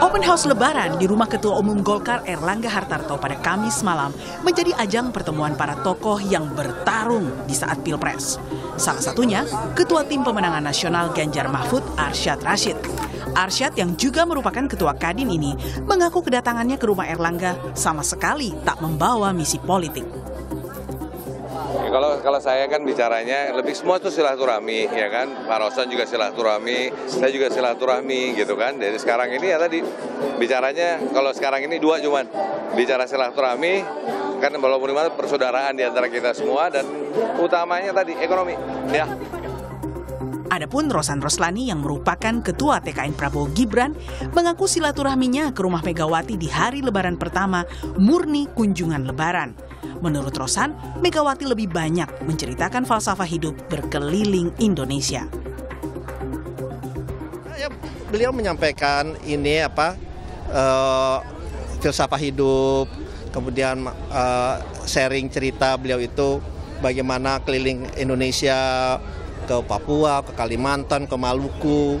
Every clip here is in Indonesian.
Open House Lebaran di rumah Ketua Umum Golkar Erlangga Hartarto pada Kamis malam menjadi ajang pertemuan para tokoh yang bertarung di saat Pilpres. Salah satunya, Ketua Tim Pemenangan Nasional Ganjar Mahfud Arsyad Rashid. Arsyad yang juga merupakan Ketua Kadin ini mengaku kedatangannya ke rumah Erlangga sama sekali tak membawa misi politik. Ya, kalau kalau saya kan bicaranya lebih semua itu silaturahmi ya kan. Pak Rosan juga silaturahmi, saya juga silaturahmi gitu kan. Jadi sekarang ini ya tadi bicaranya kalau sekarang ini dua cuman bicara silaturahmi kan walaupun gimana persaudaraan di antara kita semua dan utamanya tadi ekonomi ya. Adapun Rosan Roslani yang merupakan ketua TKN Prabowo Gibran mengaku silaturahminya ke rumah Megawati di hari lebaran pertama murni kunjungan lebaran. Menurut Rosan, Megawati lebih banyak menceritakan falsafah hidup berkeliling Indonesia. Ya, beliau menyampaikan ini apa uh, filsafah hidup, kemudian uh, sharing cerita beliau itu bagaimana keliling Indonesia ke Papua, ke Kalimantan, ke Maluku,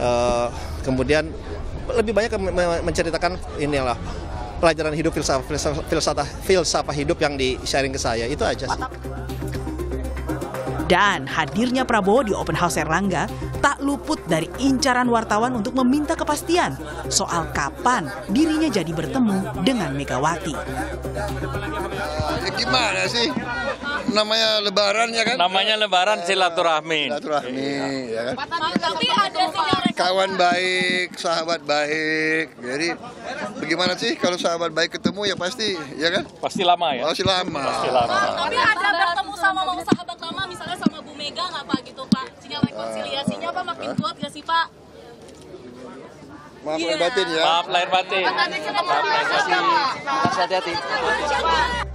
uh, kemudian lebih banyak menceritakan inilah pelajaran hidup filsafah, filsafah, filsafah, hidup yang di-sharing ke saya. Itu aja sih. Dan hadirnya Prabowo di Open House Erlangga tak luput dari incaran wartawan untuk meminta kepastian soal kapan dirinya jadi bertemu dengan Megawati. Ya gimana sih? Namanya lebaran ya kan? Namanya lebaran silaturahmi. Silaturahmi ya kan? Tapi ada sinyal kawan baik, sahabat baik. Jadi bagaimana sih kalau sahabat baik ketemu ya pasti, ya kan? Pasti lama ya. Pasti lama. Pasti lama. Nah, tapi ada bertemu sama sahabat lama misalnya sama Bu Mega nggak Pak gitu Pak? Sinyal rekonsiliasinya apa makin ah. kuat gak sih Pak? Maaf yeah. lahir batin ya. Maaf lahir batin. Maaf lahir batin. Maaf lahir batin. Maaf lahir batin. Maaf lahir batin.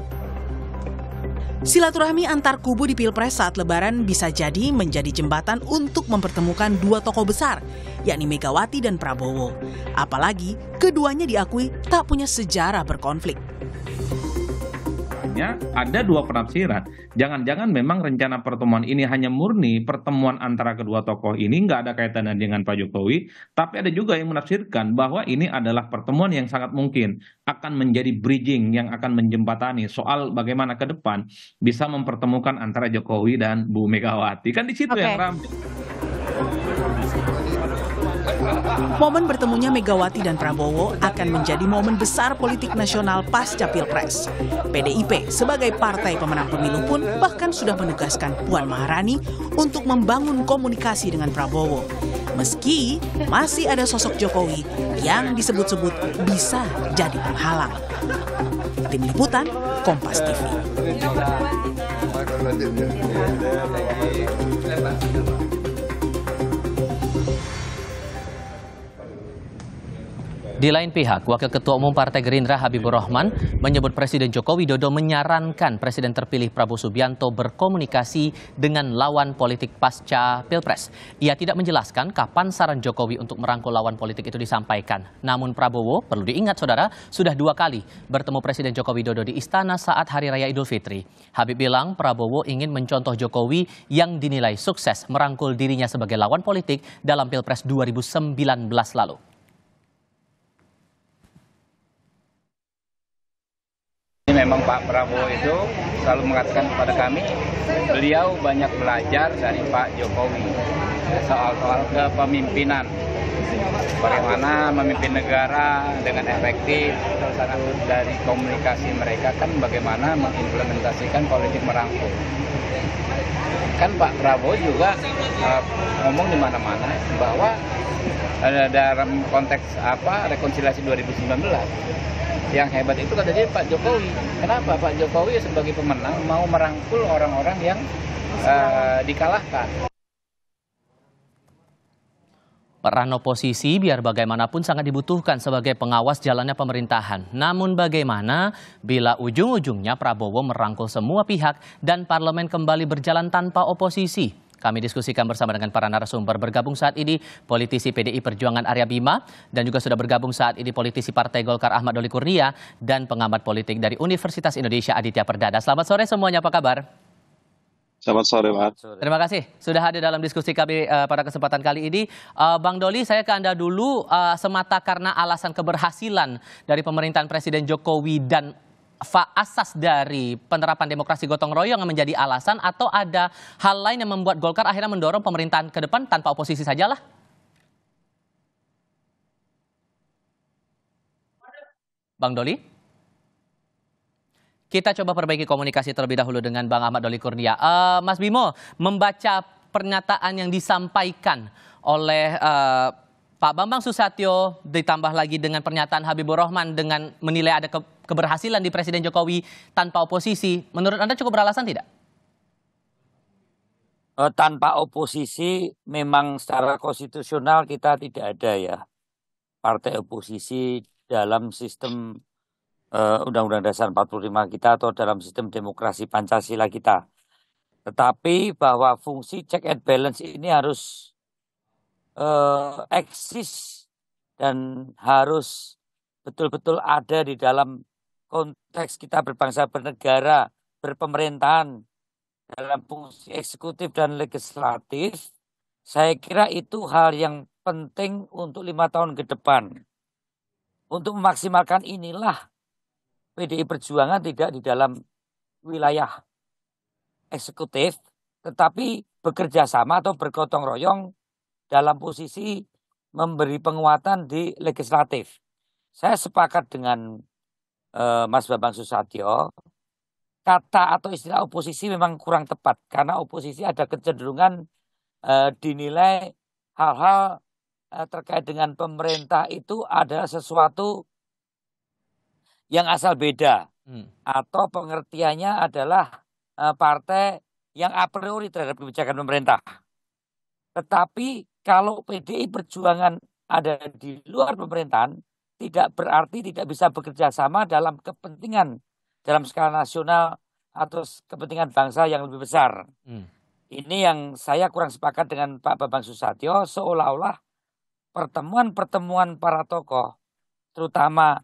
Silaturahmi antar kubu di Pilpres saat Lebaran bisa jadi menjadi jembatan untuk mempertemukan dua tokoh besar, yakni Megawati dan Prabowo. Apalagi keduanya diakui tak punya sejarah berkonflik artinya ada dua penafsiran. Jangan-jangan memang rencana pertemuan ini hanya murni pertemuan antara kedua tokoh ini nggak ada kaitannya dengan Pak Jokowi, tapi ada juga yang menafsirkan bahwa ini adalah pertemuan yang sangat mungkin akan menjadi bridging yang akan menjembatani soal bagaimana ke depan bisa mempertemukan antara Jokowi dan Bu Megawati. Kan di situ okay. yang ramai. Momen bertemunya Megawati dan Prabowo akan menjadi momen besar politik nasional pasca Pilpres. PDIP sebagai partai pemenang pemilu pun bahkan sudah menegaskan Puan Maharani untuk membangun komunikasi dengan Prabowo. Meski masih ada sosok Jokowi yang disebut-sebut bisa jadi penghalang. Tim Liputan, Kompas TV. Di lain pihak, Wakil Ketua Umum Partai Gerindra Habibur Rahman menyebut Presiden Joko Widodo menyarankan Presiden terpilih Prabowo Subianto berkomunikasi dengan lawan politik pasca Pilpres. Ia tidak menjelaskan kapan saran Jokowi untuk merangkul lawan politik itu disampaikan. Namun Prabowo, perlu diingat saudara, sudah dua kali bertemu Presiden Joko Widodo di istana saat Hari Raya Idul Fitri. Habib bilang Prabowo ingin mencontoh Jokowi yang dinilai sukses merangkul dirinya sebagai lawan politik dalam Pilpres 2019 lalu. memang Pak Prabowo itu selalu mengatakan kepada kami, beliau banyak belajar dari Pak Jokowi soal-soal kepemimpinan. Bagaimana memimpin negara dengan efektif, terus dari komunikasi mereka kan bagaimana mengimplementasikan politik merangkul kan Pak Prabowo juga uh, ngomong di mana-mana bahwa uh, dalam konteks apa rekonsiliasi 2019 yang hebat itu katanya Pak Jokowi. Kenapa Pak Jokowi sebagai pemenang mau merangkul orang-orang yang uh, dikalahkan? Peran oposisi biar bagaimanapun sangat dibutuhkan sebagai pengawas jalannya pemerintahan. Namun bagaimana bila ujung-ujungnya Prabowo merangkul semua pihak dan parlemen kembali berjalan tanpa oposisi? Kami diskusikan bersama dengan para narasumber. Bergabung saat ini politisi PDI Perjuangan Arya Bima dan juga sudah bergabung saat ini politisi Partai Golkar Ahmad Doli Kurnia dan pengamat politik dari Universitas Indonesia Aditya Perdana. Selamat sore semuanya, apa kabar? Selamat sore, Pak. Terima kasih sudah hadir dalam diskusi kami uh, pada kesempatan kali ini. Uh, Bang Doli, saya ke Anda dulu uh, semata karena alasan keberhasilan dari pemerintahan Presiden Jokowi dan asas dari penerapan demokrasi gotong royong yang menjadi alasan atau ada hal lain yang membuat Golkar akhirnya mendorong pemerintahan ke depan tanpa oposisi sajalah? Bang Doli? Kita coba perbaiki komunikasi terlebih dahulu dengan Bang Ahmad Doli Kurnia. Uh, Mas Bimo, membaca pernyataan yang disampaikan oleh uh, Pak Bambang Susatyo ditambah lagi dengan pernyataan Habibur Rahman dengan menilai ada ke keberhasilan di Presiden Jokowi tanpa oposisi, menurut Anda cukup beralasan tidak? Eh, tanpa oposisi memang secara konstitusional kita tidak ada ya partai oposisi dalam sistem eh, Undang-Undang uh, Dasar 45 kita atau dalam sistem demokrasi Pancasila kita. Tetapi bahwa fungsi check and balance ini harus uh, eksis dan harus betul-betul ada di dalam konteks kita berbangsa, bernegara, berpemerintahan dalam fungsi eksekutif dan legislatif, saya kira itu hal yang penting untuk lima tahun ke depan. Untuk memaksimalkan inilah PDI Perjuangan tidak di dalam wilayah eksekutif, tetapi bekerja sama atau bergotong royong dalam posisi memberi penguatan di legislatif. Saya sepakat dengan Eh, Mas Bambang Susatyo kata atau istilah oposisi memang kurang tepat karena oposisi ada kecenderungan eh, dinilai hal-hal eh, terkait dengan pemerintah itu adalah sesuatu yang asal beda hmm. atau pengertiannya adalah partai yang a priori terhadap kebijakan pemerintah. Tetapi kalau PDI Perjuangan ada di luar pemerintahan, tidak berarti tidak bisa bekerja sama dalam kepentingan dalam skala nasional atau kepentingan bangsa yang lebih besar. Hmm. Ini yang saya kurang sepakat dengan Pak Bambang Susatyo seolah-olah pertemuan-pertemuan para tokoh terutama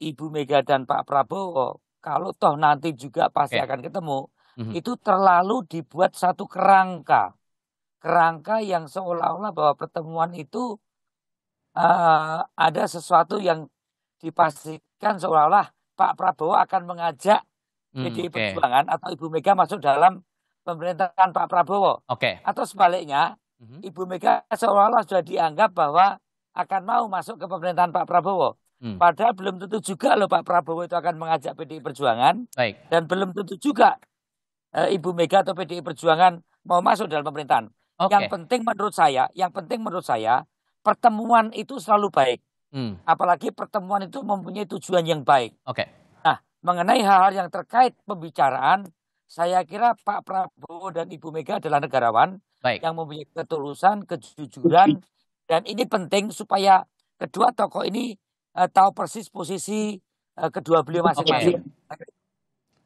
Ibu Mega dan Pak Prabowo kalau toh nanti juga pasti yeah. akan ketemu -hmm. itu terlalu dibuat satu kerangka kerangka yang seolah-olah bahwa pertemuan itu Eh, ada sesuatu yang dipastikan seolah-olah Pak Prabowo akan mengajak hmm, PDI okay. Perjuangan atau Ibu Mega masuk dalam pemerintahan Pak Prabowo. Oke. Okay. Atau sebaliknya, hmm. Ibu Mega seolah-olah sudah dianggap bahwa akan mau masuk ke pemerintahan Pak Prabowo. Hmm. Padahal belum tentu juga loh Pak Prabowo itu akan mengajak PDI Perjuangan. Baik. Dan belum tentu juga e, Ibu Mega atau PDI Perjuangan mau masuk dalam pemerintahan. Okay. Yang penting menurut saya, yang penting menurut saya pertemuan itu selalu baik. Hmm. Apalagi pertemuan itu mempunyai tujuan yang baik. Oke. Okay. Nah, mengenai hal-hal yang terkait pembicaraan, saya kira Pak Prabowo dan Ibu Mega adalah negarawan baik. yang mempunyai ketulusan, kejujuran, dan ini penting supaya kedua tokoh ini uh, tahu persis posisi uh, kedua beliau masing-masing.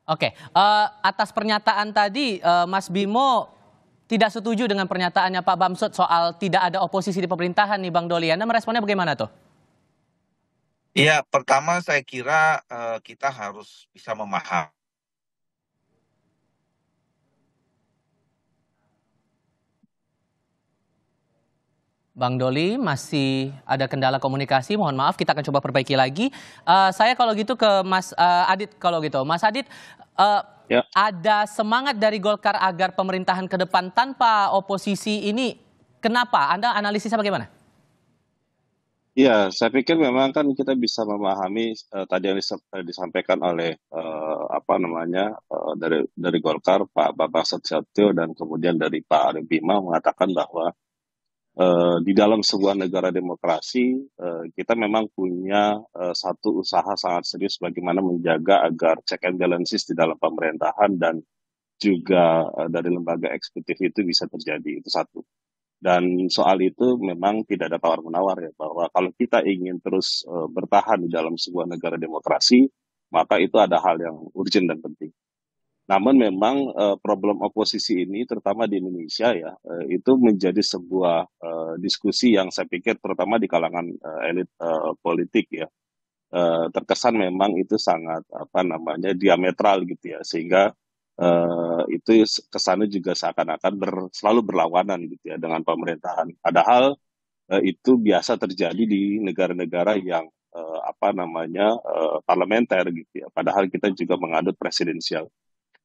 Oke, okay. uh, eh, atas pernyataan tadi, uh, Mas Bimo tidak setuju dengan pernyataannya Pak Bamsud soal tidak ada oposisi di pemerintahan nih Bang Doli. Anda meresponnya bagaimana tuh? Iya, pertama saya kira uh, kita harus bisa memahami Bang Doli masih ada kendala komunikasi, mohon maaf kita akan coba perbaiki lagi. Uh, saya kalau gitu ke Mas uh, Adit kalau gitu. Mas Adit, uh, ya. ada semangat dari Golkar agar pemerintahan ke depan tanpa oposisi ini kenapa? Anda analisisnya bagaimana? Iya, saya pikir memang kan kita bisa memahami uh, tadi yang disampaikan oleh uh, apa namanya uh, dari dari Golkar Pak Bapak Satyo dan kemudian dari Pak Arif Bima mengatakan bahwa Eh, di dalam sebuah negara demokrasi uh, kita memang punya uh, satu usaha sangat serius bagaimana menjaga agar check and balances di dalam pemerintahan dan juga uh, dari lembaga eksekutif itu bisa terjadi itu satu. Dan soal itu memang tidak ada tawar menawar ya bahwa kalau kita ingin terus uh, bertahan di dalam sebuah negara demokrasi maka itu ada hal yang urgent dan penting. Namun memang uh, problem oposisi ini terutama di Indonesia ya uh, itu menjadi sebuah uh, diskusi yang saya pikir terutama di kalangan uh, elit uh, politik ya uh, terkesan memang itu sangat apa namanya diametral gitu ya sehingga uh, itu kesannya juga seakan-akan ber, selalu berlawanan gitu ya dengan pemerintahan. Padahal uh, itu biasa terjadi di negara-negara yang uh, apa namanya uh, parlementer gitu ya. Padahal kita juga mengadut presidensial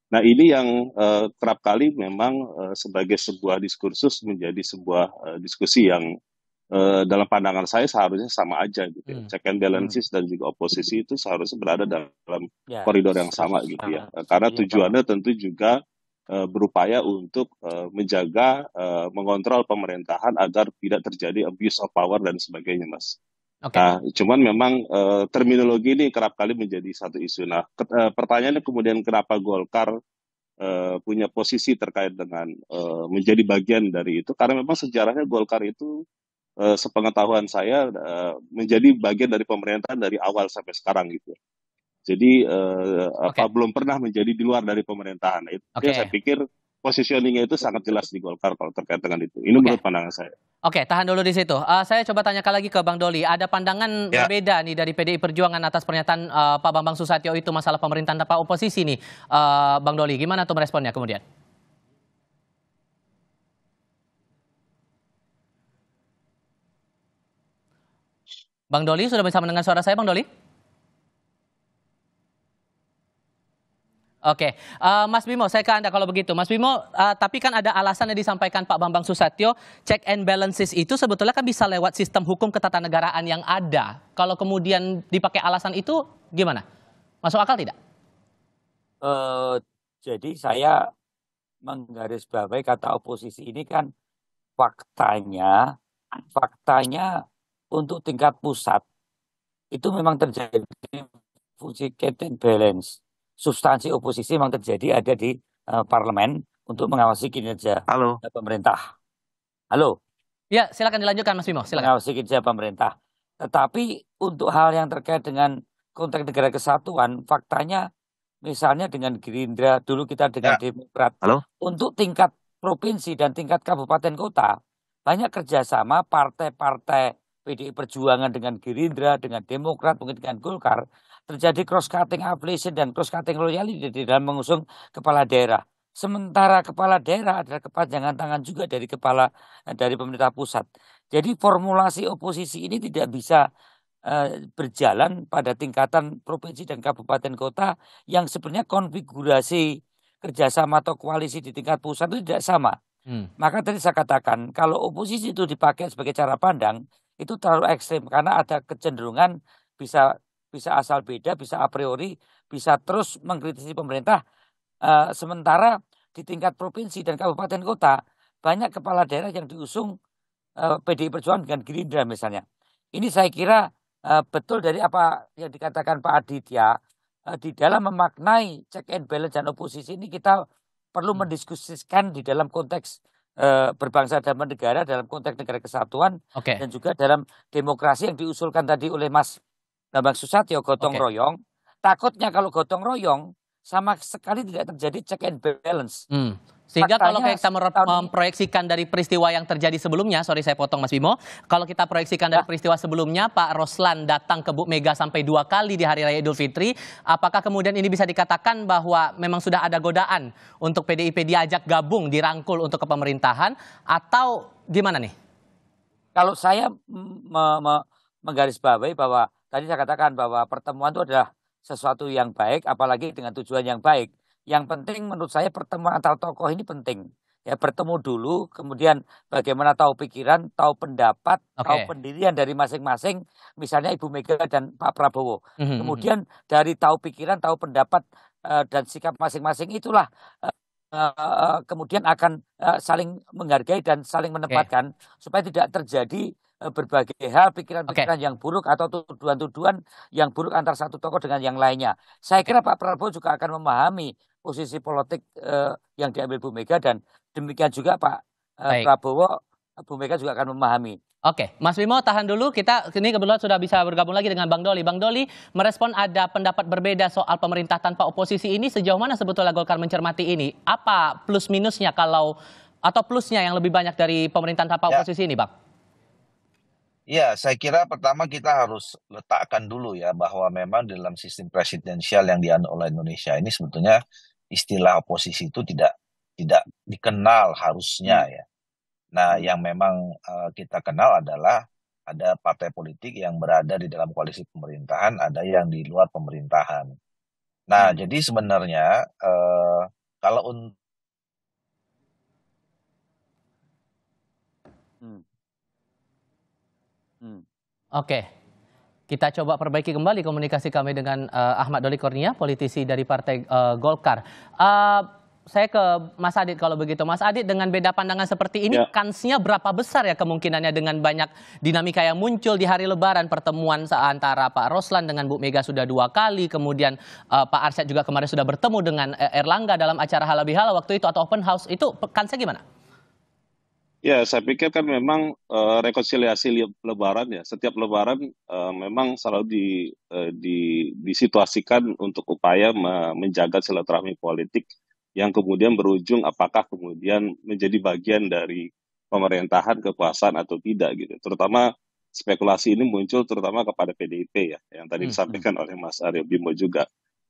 Nah ini yang uh, kerap kali memang uh, sebagai sebuah diskursus menjadi sebuah uh, diskusi yang uh, dalam pandangan saya seharusnya sama aja gitu. Ya. Hmm. Ya. Check and balances hmm. dan juga oposisi itu seharusnya berada dalam ya, koridor yang sama gitu ya. Karena iya, tujuannya tentu juga berupaya untuk menjaga, mengontrol pemerintahan agar tidak terjadi abuse of power dan sebagainya, Mas. Okay. Nah, cuman memang uh, terminologi ini kerap kali menjadi satu isu. Nah, ke, uh, pertanyaannya kemudian kenapa Golkar uh, punya posisi terkait dengan uh, menjadi bagian dari itu? Karena memang sejarahnya Golkar itu uh, sepengetahuan saya uh, menjadi bagian dari pemerintahan dari awal sampai sekarang gitu. Jadi uh, okay. apa belum pernah menjadi di luar dari pemerintahan. Itu okay. saya pikir positioningnya itu sangat jelas di Golkar kalau terkait dengan itu. Ini okay. menurut pandangan saya. Oke, okay, tahan dulu di situ. Uh, saya coba tanyakan lagi ke Bang Doli. Ada pandangan ya. berbeda nih dari PDI Perjuangan atas pernyataan uh, Pak Bambang Susatyo itu masalah pemerintahan tanpa oposisi nih, uh, Bang Doli. Gimana tuh meresponnya kemudian? Bang Doli sudah bisa mendengar suara saya, Bang Doli? Oke, okay. uh, eh, Mas Bimo, saya ke Anda kalau begitu. Mas Bimo, uh, tapi kan ada alasan yang disampaikan Pak Bambang Susatyo, check and balances itu sebetulnya kan bisa lewat sistem hukum ketatanegaraan yang ada. Kalau kemudian dipakai alasan itu, gimana? Masuk akal tidak? Uh, jadi saya menggarisbawahi kata oposisi ini kan faktanya, faktanya untuk tingkat pusat itu memang terjadi fungsi check and balance substansi oposisi memang terjadi ada di uh, parlemen untuk mengawasi kinerja Halo. pemerintah. Halo. Ya, silakan dilanjutkan Mas Bimo, silakan. Mengawasi kinerja pemerintah. Tetapi untuk hal yang terkait dengan konteks negara kesatuan, faktanya misalnya dengan Gerindra dulu kita dengan ya. Demokrat. Halo. Untuk tingkat provinsi dan tingkat kabupaten kota, banyak kerjasama partai-partai PDI Perjuangan dengan Gerindra, dengan Demokrat, mungkin dengan Golkar terjadi cross-cutting affiliation dan cross-cutting loyalty di dalam mengusung kepala daerah. Sementara kepala daerah adalah kepanjangan tangan juga dari kepala eh, dari pemerintah pusat. Jadi formulasi oposisi ini tidak bisa eh, berjalan pada tingkatan provinsi dan kabupaten kota yang sebenarnya konfigurasi kerjasama atau koalisi di tingkat pusat itu tidak sama. Hmm. Maka tadi saya katakan kalau oposisi itu dipakai sebagai cara pandang itu terlalu ekstrim karena ada kecenderungan bisa bisa asal beda, bisa a priori, bisa terus mengkritisi pemerintah. E, sementara di tingkat provinsi dan kabupaten kota banyak kepala daerah yang diusung e, eh, PDI Perjuangan dengan Gerindra misalnya. Ini saya kira e, betul dari apa yang dikatakan Pak Aditya e, di dalam memaknai check and balance dan oposisi ini kita perlu mendiskusikan di dalam konteks berbangsa dan bernegara dalam konteks negara kesatuan okay. dan juga dalam demokrasi yang diusulkan tadi oleh Mas Bambang nah, Susatyo gotong okay. royong. Takutnya kalau gotong royong sama sekali tidak terjadi check and balance. Hmm. Sehingga Faktanya, kalau kita memproyeksikan dari peristiwa yang terjadi sebelumnya, sorry saya potong Mas Bimo, kalau kita proyeksikan dari nah. peristiwa sebelumnya, Pak Roslan datang ke Bu Mega sampai dua kali di Hari Raya Idul Fitri, apakah kemudian ini bisa dikatakan bahwa memang sudah ada godaan untuk PDIP diajak gabung, dirangkul untuk kepemerintahan, atau gimana nih? Kalau saya me me menggarisbawahi bahwa Tadi saya katakan bahwa pertemuan itu adalah sesuatu yang baik, apalagi dengan tujuan yang baik. Yang penting menurut saya pertemuan antar tokoh ini penting. Ya bertemu dulu, kemudian bagaimana tahu pikiran, tahu pendapat, okay. tahu pendirian dari masing-masing. Misalnya Ibu Mega dan Pak Prabowo. Mm -hmm. Kemudian dari tahu pikiran, tahu pendapat uh, dan sikap masing-masing itulah uh, uh, kemudian akan uh, saling menghargai dan saling menempatkan okay. supaya tidak terjadi Eh, berbagai hal, pikiran-pikiran okay. yang buruk atau tuduhan-tuduhan yang buruk antar satu tokoh dengan yang lainnya. Saya kira Pak Prabowo juga akan memahami posisi politik eh, yang diambil Bu Mega dan demikian juga Pak eh, Prabowo, Bu Mega juga akan memahami. Oke, Mas Bimo tahan dulu. Kita ini kebetulan sudah bisa bergabung lagi dengan Bang Doli. Bang Doli merespon ada pendapat berbeda soal pemerintah tanpa oposisi ini. Sejauh mana sebetulnya Golkar mencermati ini? Apa plus minusnya kalau atau plusnya yang lebih banyak dari pemerintahan tanpa ya. oposisi ini, Bang? Ya, saya kira pertama kita harus letakkan dulu ya bahwa memang dalam sistem presidensial yang dianut oleh Indonesia ini sebetulnya istilah oposisi itu tidak tidak dikenal harusnya hmm. ya. Nah, hmm. yang memang uh, kita kenal adalah ada partai politik yang berada di dalam koalisi pemerintahan, ada yang di luar pemerintahan. Nah, hmm. jadi sebenarnya uh, kalau untuk hmm. Hmm. Oke. Okay. Kita coba perbaiki kembali komunikasi kami dengan uh, Ahmad Doli Kurnia, politisi dari Partai uh, Golkar. Uh, saya ke Mas Adit kalau begitu. Mas Adit dengan beda pandangan seperti ini ya. kansnya berapa besar ya kemungkinannya dengan banyak dinamika yang muncul di hari lebaran pertemuan antara Pak Roslan dengan Bu Mega sudah dua kali, kemudian uh, Pak Arsyad juga kemarin sudah bertemu dengan Erlangga dalam acara halal bihalal waktu itu atau open house itu kansnya gimana? Ya, saya pikir kan memang uh, rekonsiliasi Lebaran ya. Setiap Lebaran uh, memang selalu di, uh, di disituasikan untuk upaya menjaga silaturahmi politik yang kemudian berujung apakah kemudian menjadi bagian dari pemerintahan kekuasaan atau tidak gitu. Terutama spekulasi ini muncul terutama kepada PDIP ya, yang tadi hmm, hmm. disampaikan oleh Mas Aryo Bimo juga.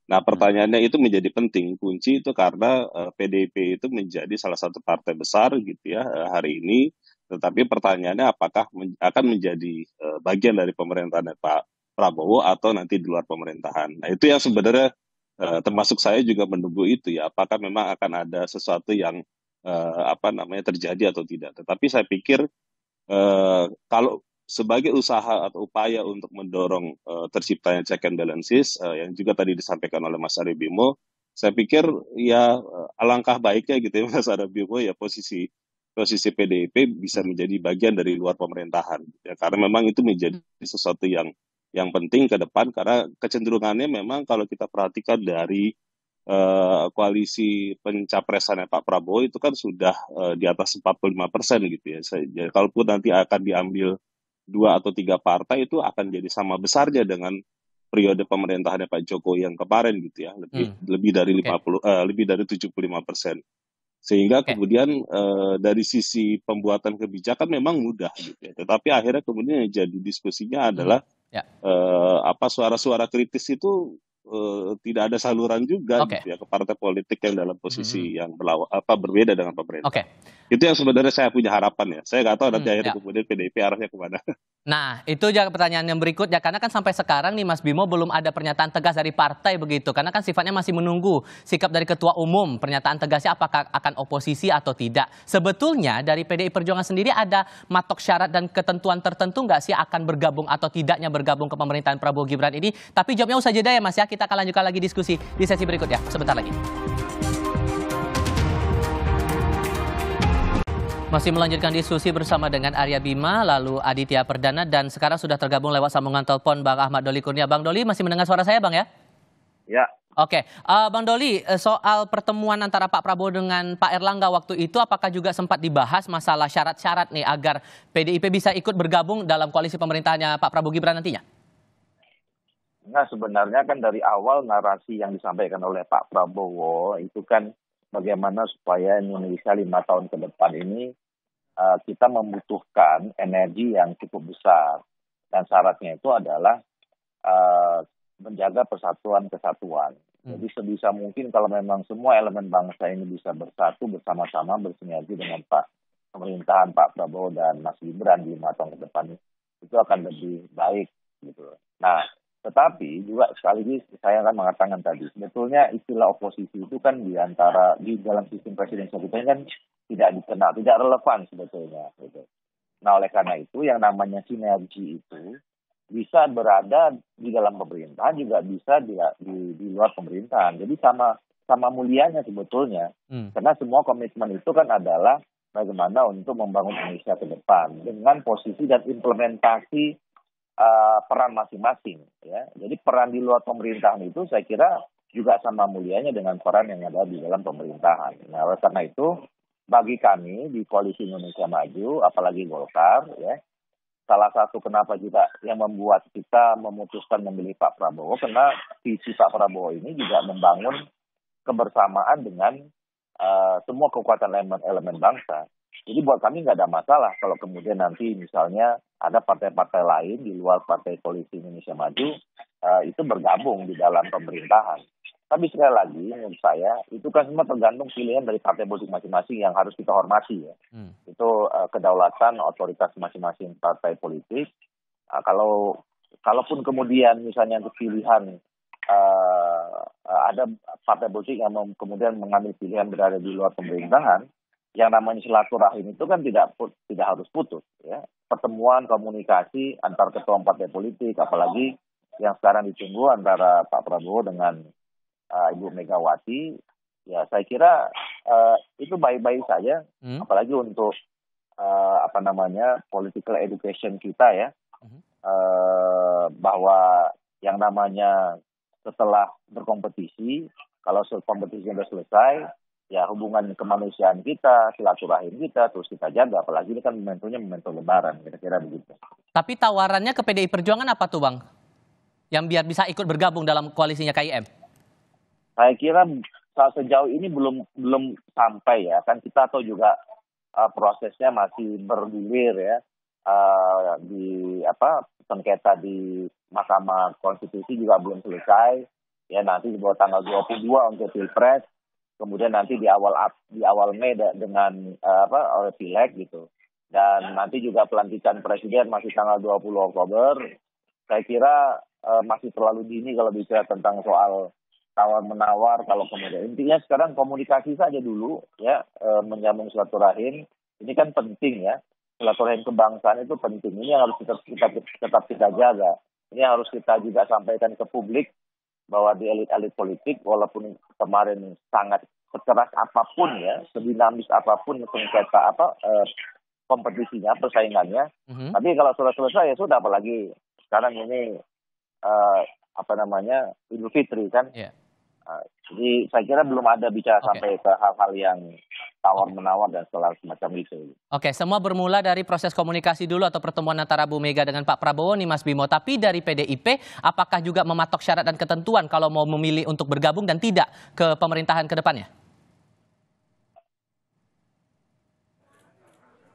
Nah, hmm. pertanyaannya itu menjadi penting. Kunci itu karena uh, eh, PDIP itu menjadi salah satu partai besar gitu ya eh, hari ini. Tetapi pertanyaannya apakah akan menjadi eh, bagian dari pemerintahan Pak Prabowo atau nanti di luar pemerintahan. Nah, itu yang sebenarnya termasuk saya juga menunggu itu ya. Apakah memang akan ada sesuatu yang apa namanya terjadi atau tidak. Tetapi saya pikir kalau sebagai usaha atau upaya untuk mendorong uh, terciptanya check and balances uh, yang juga tadi disampaikan oleh Mas Ari Bimo, saya pikir ya eh, alangkah baiknya gitu ya Mas Ari Bimo ya posisi posisi PDIP bisa menjadi bagian dari luar pemerintahan ya karena memang itu menjadi sesuatu yang yang penting ke depan karena kecenderungannya memang kalau kita perhatikan dari uh, koalisi pencapresannya Pak Prabowo itu kan sudah uh, di atas 45 persen gitu ya. Saya, ya, kalaupun nanti akan diambil dua atau tiga partai itu akan jadi sama besarnya dengan periode pemerintahannya Pak Jokowi yang kemarin gitu ya lebih hmm. lebih dari okay. puluh eh, lebih dari tujuh puluh lima persen sehingga okay. kemudian uh, dari sisi pembuatan kebijakan memang mudah gitu ya tetapi akhirnya kemudian yang jadi diskusinya adalah hmm. yeah. Ya. uh, apa suara-suara kritis itu Eh, tidak ada saluran juga okay. gitu ya ke partai politik yang dalam posisi -hmm. yang berlawa, apa berbeda dengan pemerintah. Okay. Itu yang sebenarnya saya punya harapan ya. Saya nggak tahu nanti hmm, akhirnya ya. kemudian PDIP arahnya kemana. Nah itu pertanyaan yang berikutnya karena kan sampai sekarang nih Mas Bimo belum ada pernyataan tegas dari partai begitu karena kan sifatnya masih menunggu sikap dari ketua umum pernyataan tegasnya apakah akan oposisi atau tidak. Sebetulnya dari PDI Perjuangan sendiri ada matok syarat dan ketentuan tertentu nggak sih akan bergabung atau tidaknya bergabung ke pemerintahan Prabowo Gibran ini? Tapi jawabnya usah jeda ya Mas ya kita kita akan lanjutkan lagi diskusi di sesi berikutnya sebentar lagi. Masih melanjutkan diskusi bersama dengan Arya Bima, lalu Aditya Perdana, dan sekarang sudah tergabung lewat sambungan telepon Bang Ahmad Doli Kurnia. Bang Doli, masih mendengar suara saya Bang ya? Ya. Oke, uh, Bang Doli, eh, soal pertemuan antara Pak Prabowo dengan Pak Erlangga waktu itu, apakah juga sempat dibahas masalah syarat-syarat nih agar PDIP bisa ikut bergabung dalam koalisi pemerintahnya Pak Prabowo Gibran nantinya? Nah sebenarnya kan dari awal narasi yang disampaikan oleh Pak Prabowo itu kan bagaimana supaya Indonesia lima tahun ke depan ini uh, kita membutuhkan energi yang cukup besar dan syaratnya itu adalah uh, menjaga persatuan kesatuan. Hmm. Jadi sebisa mungkin kalau memang semua elemen bangsa ini bisa bersatu bersama-sama bersinergi dengan Pak pemerintahan Pak Prabowo dan Mas Gibran di lima tahun ke depan itu akan lebih baik gitu. Nah tetapi juga sekali lagi saya akan mengatakan tadi, sebetulnya istilah oposisi itu kan di antara di dalam sistem presidensial kita kan tidak dikenal, tidak relevan sebetulnya. Gitu. Nah oleh karena itu yang namanya sinergi itu bisa berada di dalam pemerintahan juga bisa di, di, di luar pemerintahan. Jadi sama sama mulianya sebetulnya, hmm. karena semua komitmen itu kan adalah bagaimana untuk membangun Indonesia ke depan dengan posisi dan implementasi Eh, peran masing-masing ya. Jadi peran di luar pemerintahan itu saya kira juga sama mulianya dengan peran yang ada di dalam pemerintahan. Nah, oleh karena itu bagi kami di koalisi Indonesia Maju apalagi Golkar ya salah satu kenapa juga yang membuat kita memutuskan memilih Pak Prabowo karena visi Pak Prabowo ini juga membangun kebersamaan dengan uh, semua kekuatan elemen elemen bangsa. Jadi buat kami nggak ada masalah kalau kemudian nanti misalnya ada partai-partai lain di luar Partai Koalisi Indonesia Maju uh, itu bergabung di dalam pemerintahan. Tapi sekali lagi menurut saya itu kan semua tergantung pilihan dari partai politik masing-masing yang harus kita hormati ya. Hmm. Itu uh, kedaulatan otoritas masing-masing partai politik. Uh, kalau kalaupun kemudian misalnya untuk pilihan uh, ada partai politik yang kemudian mengambil pilihan berada di luar pemerintahan, yang namanya silaturahim itu kan tidak put, tidak harus putus ya pertemuan komunikasi antar ketua partai politik, apalagi yang sekarang ditunggu antara Pak Prabowo dengan uh, Ibu Megawati, ya saya kira uh, itu baik-baik saja, hmm. apalagi untuk uh, apa namanya political education kita ya, hmm. uh, bahwa yang namanya setelah berkompetisi, kalau kompetisi sudah selesai, ya hubungan kemanusiaan kita, silaturahim kita terus kita jaga. Apalagi ini kan momentumnya momentum lebaran, kira-kira begitu. Tapi tawarannya ke PDI Perjuangan apa tuh Bang? Yang biar bisa ikut bergabung dalam koalisinya KIM? Saya kira sejauh ini belum belum sampai ya. Kan kita tahu juga uh, prosesnya masih bergulir ya. Uh, di apa sengketa di Mahkamah Konstitusi juga belum selesai. Ya nanti di bawah tanggal 22 untuk Pilpres kemudian nanti di awal di awal Mei dengan eh, apa oleh pileg gitu dan ya. nanti juga pelantikan presiden masih tanggal 20 Oktober saya kira uh, masih terlalu dini kalau bicara tentang soal tawar menawar kalau kemudian intinya sekarang komunikasi saja dulu ya uh, menyambung silaturahim ini kan penting ya silaturahim kebangsaan itu penting ini yang harus kita, kita tetap kita jaga ini yang harus kita juga sampaikan ke publik bahwa di elit-elit politik walaupun kemarin sangat sekeras apapun ya, sedinamis apapun sengketa apa eh, kompetisinya, persaingannya. Mm-hmm. Tapi kalau sudah selesai ya sudah apalagi sekarang ini eh, apa namanya Idul Fitri kan. Yeah. Jadi saya kira belum ada bicara okay. sampai ke hal-hal yang tawar menawar dan segala semacam itu. Oke, okay, semua bermula dari proses komunikasi dulu atau pertemuan antara Bu Mega dengan Pak Prabowo nih Mas Bimo. Tapi dari PDIP, apakah juga mematok syarat dan ketentuan kalau mau memilih untuk bergabung dan tidak ke pemerintahan ke depannya?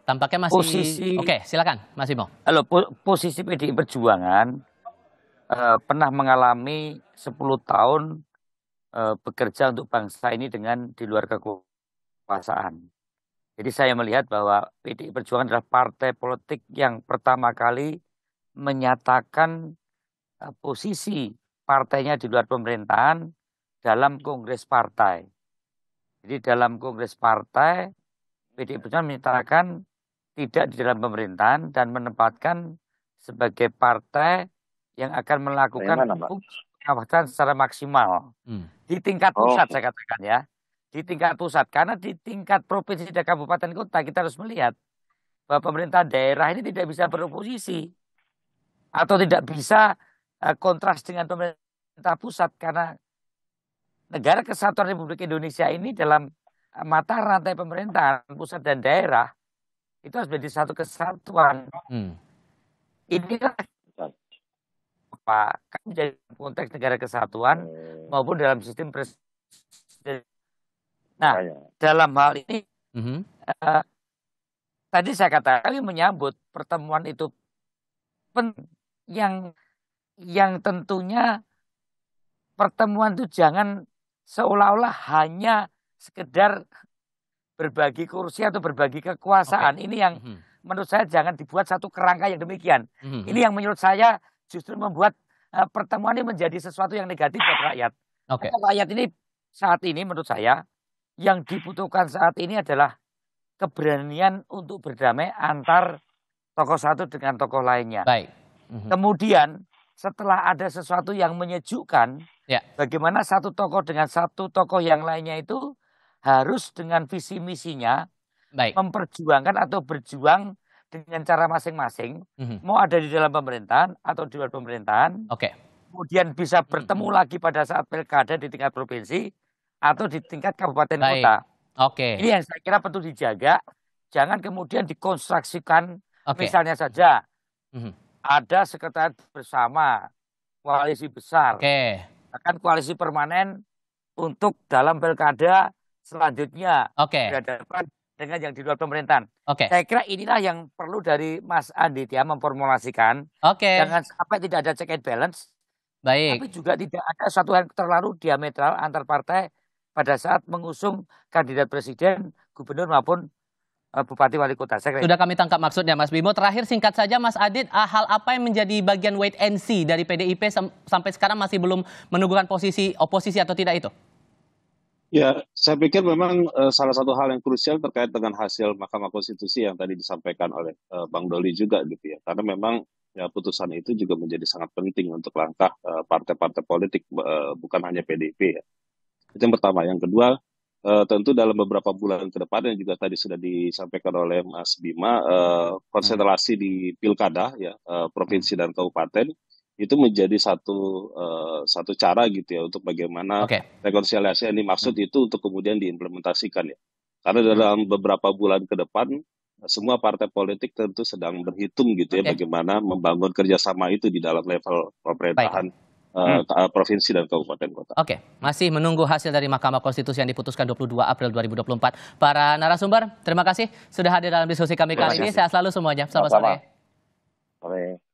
Tampaknya masih posisi, oke, okay, silakan Mas Bimo. Halo, posisi PDI Perjuangan uh, pernah mengalami 10 tahun Eh, bekerja untuk bangsa ini dengan di luar kekuasaan. Jadi saya melihat bahwa PDI Perjuangan adalah partai politik yang pertama kali menyatakan eh, posisi partainya di luar pemerintahan dalam kongres partai. Jadi dalam kongres partai PDI Perjuangan menyatakan tidak di dalam pemerintahan dan menempatkan sebagai partai yang akan melakukan didapatkan secara maksimal. Hmm. Di tingkat oh. pusat oh. saya katakan ya. Di tingkat pusat. Karena di tingkat provinsi dan kabupaten kota kita harus melihat bahwa pemerintah daerah ini tidak bisa beroposisi. Atau tidak bisa eh, kontras dengan pemerintah pusat. Karena negara kesatuan Republik Indonesia ini dalam eh, mata rantai pemerintahan pusat dan daerah itu harus menjadi satu kesatuan. Hmm. Inilah apa kan jadi konteks negara kesatuan hmm. maupun dalam sistem presiden. Nah, dalam hal ini -hmm. uh, tadi saya katakan kami menyambut pertemuan itu pen yang yang tentunya pertemuan itu jangan seolah-olah hanya sekedar berbagi kursi atau berbagi kekuasaan. Okay. Ini yang -hmm. menurut saya jangan dibuat satu kerangka yang demikian. -hmm. Ini yang menurut saya justru membuat uh, pertemuan ini menjadi sesuatu yang negatif buat rakyat. Okay. rakyat ini saat ini menurut saya yang dibutuhkan saat ini adalah keberanian untuk berdamai antar tokoh satu dengan tokoh lainnya. Baik. Mm-hmm. Kemudian setelah ada sesuatu yang menyejukkan, yeah. bagaimana satu tokoh dengan satu tokoh yang lainnya itu harus dengan visi misinya Baik. memperjuangkan atau berjuang dengan cara masing-masing, mm-hmm. mau ada di dalam pemerintahan atau di luar pemerintahan, okay. kemudian bisa mhm. bertemu mm-hmm. lagi pada saat pilkada di tingkat provinsi atau di tingkat kabupaten Baik. kota. Oke. Okay. Ini yang saya kira perlu dijaga, jangan kemudian dikonstruksikan, okay. misalnya saja mm-hmm. ada sekretariat bersama koalisi besar, okay. akan koalisi permanen untuk dalam pilkada selanjutnya Oke. okay dengan yang di luar pemerintahan. Oke. Okay. Saya kira inilah yang perlu dari Mas ya memformulasikan. Oke. Okay. Jangan sampai tidak ada check and balance. Baik. Tapi juga tidak ada satu hal terlalu diametral antar partai pada saat mengusung kandidat presiden, gubernur maupun eh, bupati wali kota. Saya kira. Sudah kami tangkap maksudnya Mas Bimo. Terakhir singkat saja Mas Adit, ah, hal apa yang menjadi bagian wait and see dari PDIP sampai sekarang masih belum menunggukan posisi oposisi atau tidak itu? Ya, saya pikir memang uh, salah satu hal yang krusial terkait dengan hasil Mahkamah Konstitusi yang tadi disampaikan oleh uh, Bang Doli juga gitu ya. Karena memang ya, putusan itu juga menjadi sangat penting untuk langkah eh, partai-partai uh, politik uh, bukan hanya PDIP ya. Itu yang pertama. Yang kedua, uh, tentu dalam beberapa bulan ke depan yang juga tadi sudah disampaikan oleh Mas Bima uh, konsentrasi di pilkada ya uh, provinsi dan kabupaten itu menjadi satu uh, satu cara gitu ya untuk bagaimana okay. rekonsiliasi yang dimaksud hmm. itu untuk kemudian diimplementasikan ya. Karena hmm. dalam beberapa bulan ke depan semua partai politik tentu sedang berhitung gitu ya bagaimana membangun kerjasama itu di dalam level pemerintahan. Baik. Eh, hmm. provinsi dan kabupaten kota. Oke, okay. masih menunggu hasil dari Mahkamah Konstitusi yang diputuskan 22 April 2024. Para narasumber, terima kasih sudah hadir dalam diskusi kami kali ini. Saya selalu semuanya. Selamat sore. Selamat sore.